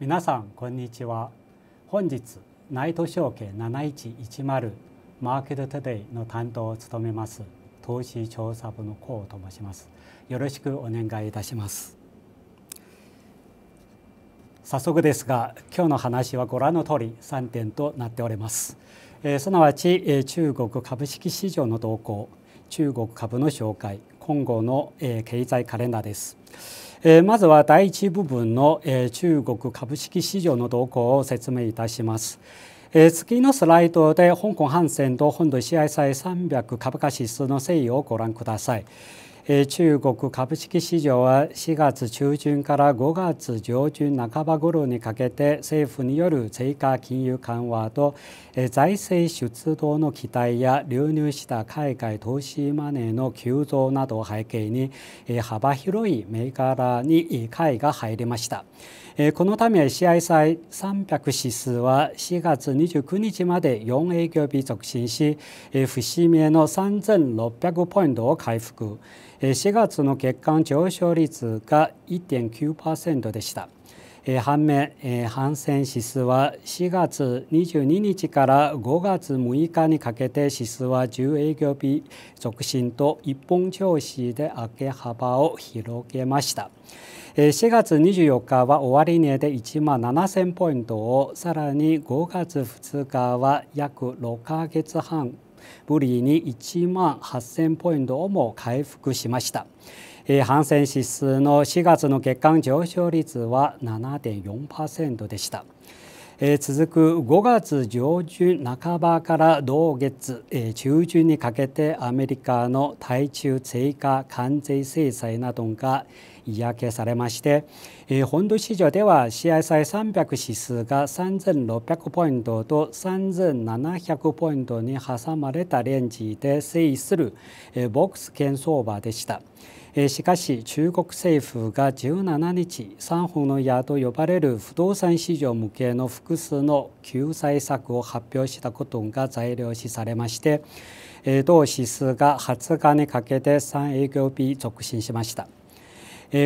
皆さんこんにちは本日ナイト証券7110マーケットトゥデイの担当を務めます投資調査部の河と申しますよろしくお願いいたします早速ですが今日の話はご覧の通り3点となっておりますえすなわち、え中国株式市場の動向中国株の紹介今後の、え経済カレンダーです。えまずは第一部分の、え中国株式市場の動向を説明いたします。え次のスライドで香港ハンセンと本土 CSI300 株価指数の推移をご覧ください。中国株式市場は4月中旬から5月上旬半ば頃にかけて政府による追加金融緩和と財政出動の期待や流入した海外投資マネーの急増などを背景に幅広い銘柄に買いが入りました。このため試合祭300指数は4月29日まで4営業日続伸し節目の3600ポイントを回復4月の月間上昇率が1.9%でした。反面、反戦指数は4月22日から5月6日にかけて指数は10営業日促進と一本調子で上げ幅を広げました。4月24日は終値で1万7000ポイントをさらに5月2日は約6ヶ月半ぶりに1万8000ポイントをも回復しました。ハンセン指数の4月の月間上昇率は7.4%でした。続く5月上旬半ばから同月中旬にかけてアメリカの対中追加関税制裁などが嫌気されまして、えー、本土市場では CSI300 指数が3600ポイントと3700ポイントに挟まれたレンジで推移する、えー、ボックス券相場でした。しかし中国政府が17日三歩の矢と呼ばれる不動産市場向けの複数の救済策を発表したことが材料視されまして同指数が20日にかけて3営業日続伸しました。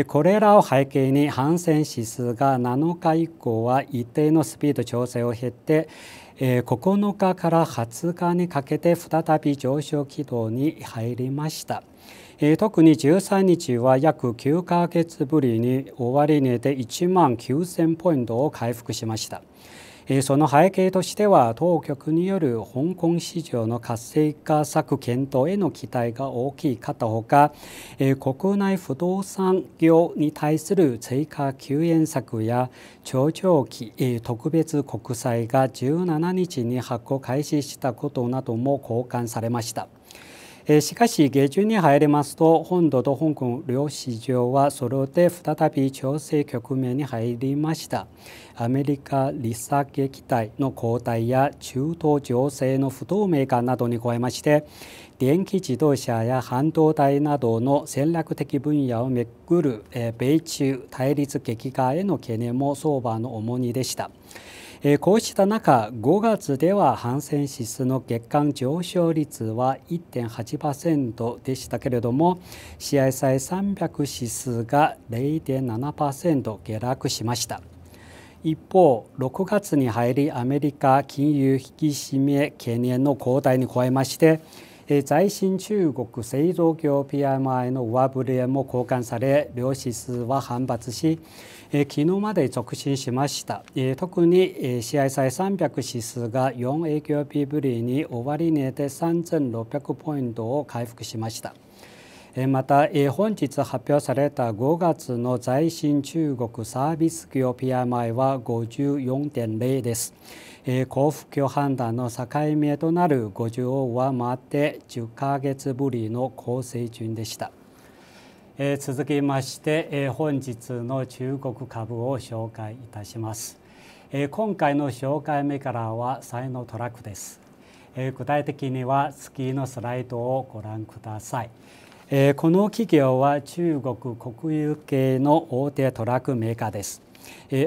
これらを背景に反戦指数が7日以降は一定のスピード調整を経て9日から20日にかけて再び上昇軌道に入りました。特に13日は約9ヶ月ぶりに終値で1万9000ポイントを回復しました。その背景としては当局による香港市場の活性化策検討への期待が大きいかたほか国内不動産業に対する追加救援策や長長期特別国債が17日に発行開始したことなども交換されました。しかし下旬に入りますと本土と香港両市場は揃って再び調整局面に入りましたアメリカ利下げ期待の後退や中東情勢の不透明感などに加えまして電気自動車や半導体などの戦略的分野をめぐる米中対立激化への懸念も相場の重荷でした。こうした中5月では反戦指数の月間上昇率は1.8%でしたけれども試合 s 三300指数が0.7%下落しました一方6月に入りアメリカ金融引き締め懸念の後退に加えまして在新中国製造業 PMI の上振れも交換され両指数は反発し昨日まで続伸しました、特に、えー、試合300指数が4営業日ぶりに終わり値で3600ポイントを回復しましたまた本日発表された5月の在新中国サービス業 PMI は54.0です幸福業判断の境目となる50を上回って10ヶ月ぶりの高水準でした。え続きまして、え本日の中国株を紹介いたします、え今回の紹介目からは才能トラックです、え具体的には月のスライドをご覧ください、えこの企業は中国国有系の大手トラックメーカーです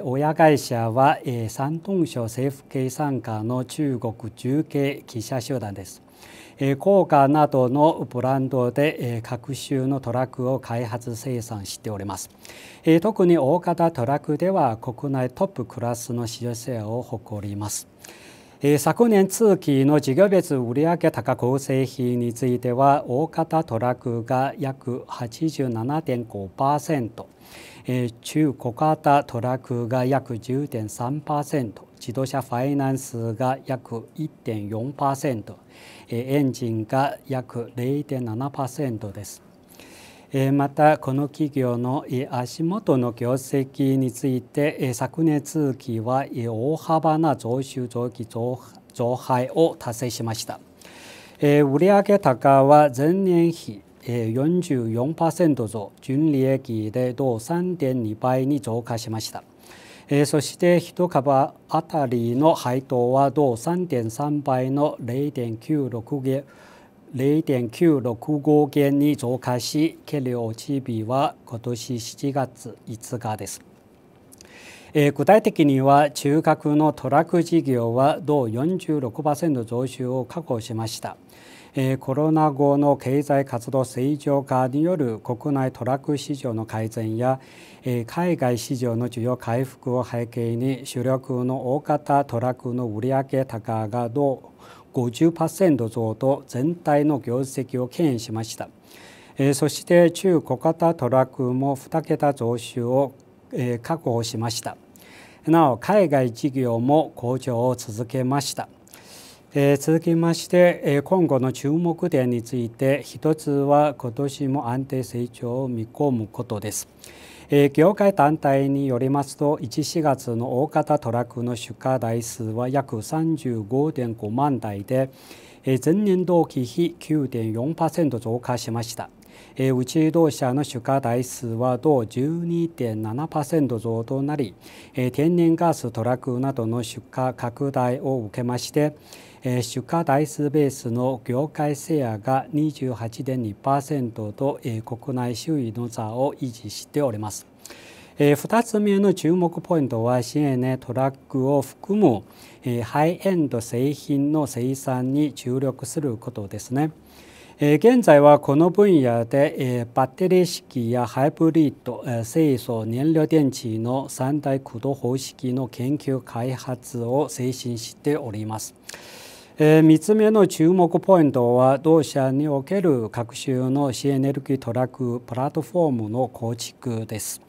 親会社は山東省政府系傘下の中国重慶記者集団です高価などのブランドで各種のトラックを開発生産しております特に大型トラックでは国内トップクラスの市場性を誇ります昨年通期の事業別売上高構成比については大型トラックが約87.5%中小型トラックが約10.3%自動車ファイナンスが約1.4%エンジンが約0.7%です。またこの企業の足元の業績について昨年通期は大幅な増収増益増配を達成しました。売上高は前年比44%増純利益で同3.2倍に増加しました。えー、そして1株当たりの配当は同3.3倍の0.96元0.965元に増加し、計量地日は今年7月5日です。えー、具体的には中核のトラック事業は同46%増収を確保しました。コロナ後の経済活動正常化による国内トラック市場の改善や海外市場の需要回復を背景に主力の大型トラックの売上高が同50%増と全体の業績を牽引しましたそして中小型トラックも2桁増収を確保しましたなお海外事業も好調を続けました続きまして今後の注目点について一つは今年も安定成長を見込むことです業界団体によりますと1、4月の大型トラックの出荷台数は約35.5万台で前年同期比9.4%増加しましたえー、内同社の出荷台数は同12.7%増となり、えー、天然ガストラックなどの出荷拡大を受けまして、えー、出荷台数ベースの業界シェアが28.2%と、えー、国内周囲の座を維持しております。えー、2つ目の注目ポイントは CNA トラックを含む、えー、ハイエンド製品の生産に注力することですね。現在はこの分野でバッテリー式やハイブリッド水素燃料電池の三大駆動方式の研究開発を推進しております。3つ目の注目ポイントは同社における各種の新エネルギートラックプラットフォームの構築です。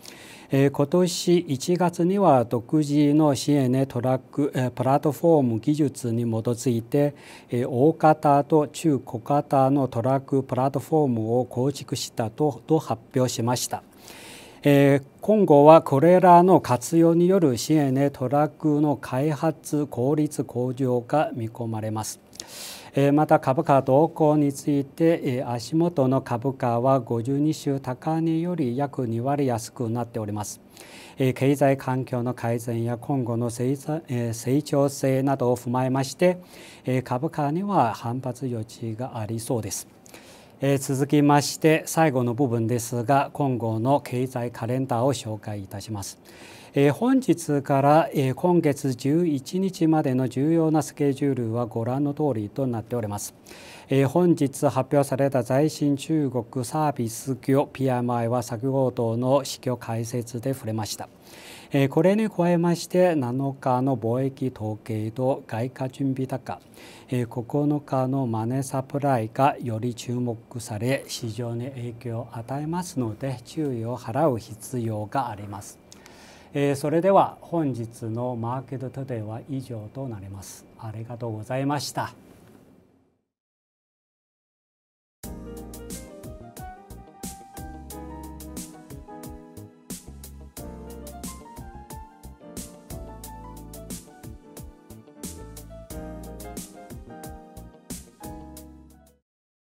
えー、今年1月には独自の CNA トラック、えー、プラットフォーム技術に基づいて、えー、大型と中小型のトラックプラットフォームを構築したとと発表しました。えー、今後はこれらの活用による CNA トラックの開発効率向上が見込まれます。また株価動向について足元の株価は52週高値より約2割安くなっております経済環境の改善や今後の成長性などを踏まえまして株価には反発余地がありそうですえー、続きまして最後の部分ですが今後の経済カレンダーを紹介いたします。えー、本日から、えー、今月11日までの重要なスケジュールはご覧の通りとなっております。え本日発表された在新中国サービス業 PMI は先ほどの市況解説で触れました。これに加えまして7日の貿易統計と外貨準備高9日のマネーサプライがより注目され市場に影響を与えますので注意を払う必要があります。それでは本日のマーケットトゥデイは以上となります。ありがとうございました。